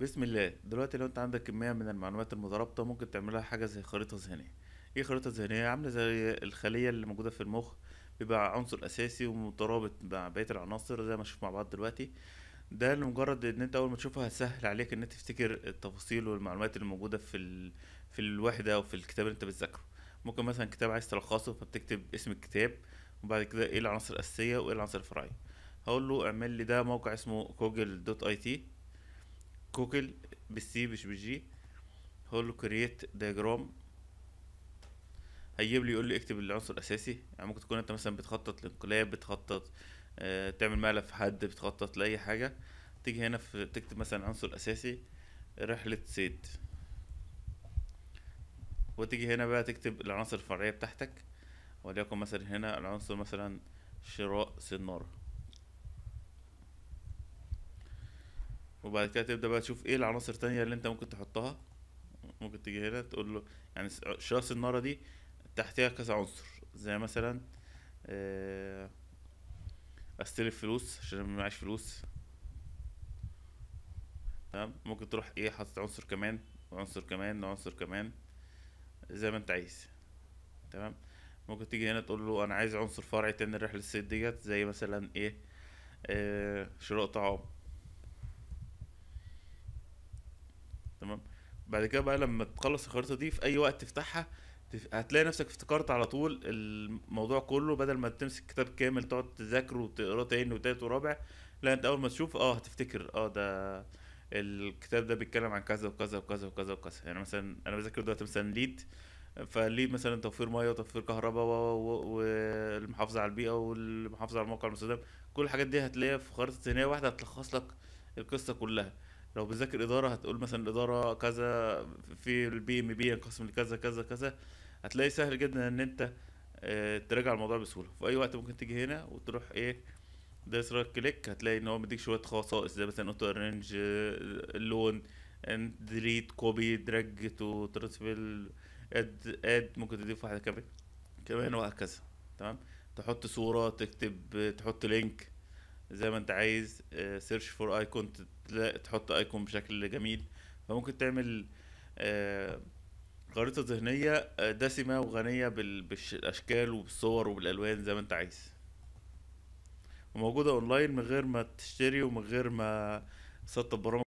بسم الله دلوقتي لو انت عندك كميه من المعلومات المترابطه ممكن تعملها حاجه زي خريطه ذهنيه ايه خريطه ذهنيه عامله زي الخليه اللي موجوده في المخ بيبقى عنصر اساسي ومترابط مع بقيه العناصر زي ما نشوف مع بعض دلوقتي ده لمجرد ان انت اول ما تشوفها سهل عليك ان انت تفتكر التفاصيل والمعلومات اللي موجوده في ال... في الوحده او في الكتاب اللي انت بتذاكره ممكن مثلا كتاب عايز تلخصه فبتكتب اسم الكتاب وبعد كده ايه العناصر الاساسيه وايه العناصر الفرعيه هقول له اعمل لي ده موقع اسمه جوجل دوت اي تي جوجل بالسي مش بالجي هقول كرييت دياجرام هيجيب لي يقول لي اكتب العنصر الاساسي يعني ممكن تكون انت مثلا بتخطط لانقلاب بتخطط آه تعمل في حد بتخطط لاي حاجه تيجي هنا في تكتب مثلا عنصر اساسي رحله صيد وتيجي هنا بقى تكتب العناصر الفرعيه بتاعتك وليكن مثلا هنا العنصر مثلا شراء سناره وبعد كده تبدا بقى تشوف ايه العناصر التانية اللي انت ممكن تحطها ممكن تيجي هنا تقول له يعني شاس النارة دي تحتها كذا عنصر زي مثلا آه، استلف فلوس عشان معيش فلوس تمام ممكن تروح ايه حاطط عنصر كمان وعنصر كمان وعنصر كمان زي ما انت عايز تمام ممكن تيجي هنا تقول له انا عايز عنصر فرعي تاني الرحلة الصيد ديت زي مثلا ايه, إيه شراء طعام تمام بعد كده بقى لما تخلص الخريطه دي في اي وقت تفتحها هتلاقي نفسك افتكرت على طول الموضوع كله بدل ما تمسك كتاب كامل تقعد تذاكره وتقراه تاني وتالت ورابع لا انت اول ما تشوف اه هتفتكر اه ده الكتاب ده بيتكلم عن كذا وكذا وكذا وكذا وكذا يعني مثلا انا بذاكر دلوقتي مثلا ليد فليد مثلا توفير ميه وتوفير كهرباء والمحافظه على البيئه والمحافظه على الموقع المستدام كل الحاجات دي هتلاقيها في خريطه ثانيه واحده هتلخص لك القصه كلها لو بتذاكر اداره هتقول مثلا الاداره كذا في البي ام بي ينقسم لكذا كذا كذا هتلاقي سهل جدا ان انت آه، تراجع الموضوع بسهوله في اي وقت ممكن تيجي هنا وتروح ايه دايس رايت كليك هتلاقي ان هو مديك شويه خصائص زي مثلا اوتو ارينج اللون ديليت كوبي دراج تو ترانسفيل اد اد ممكن تضيف واحده كمان كمان وهكذا تمام تحط صوره تكتب تحط لينك زي ما انت عايز سيرش فور ايكون تحط ايكون بشكل جميل فممكن تعمل آه، خريطه ذهنيه آه، دسمه وغنيه بالاشكال وبالصور وبالالوان زي ما انت عايز وموجوده اونلاين من غير ما تشتري ومن غير ما تسطب برامج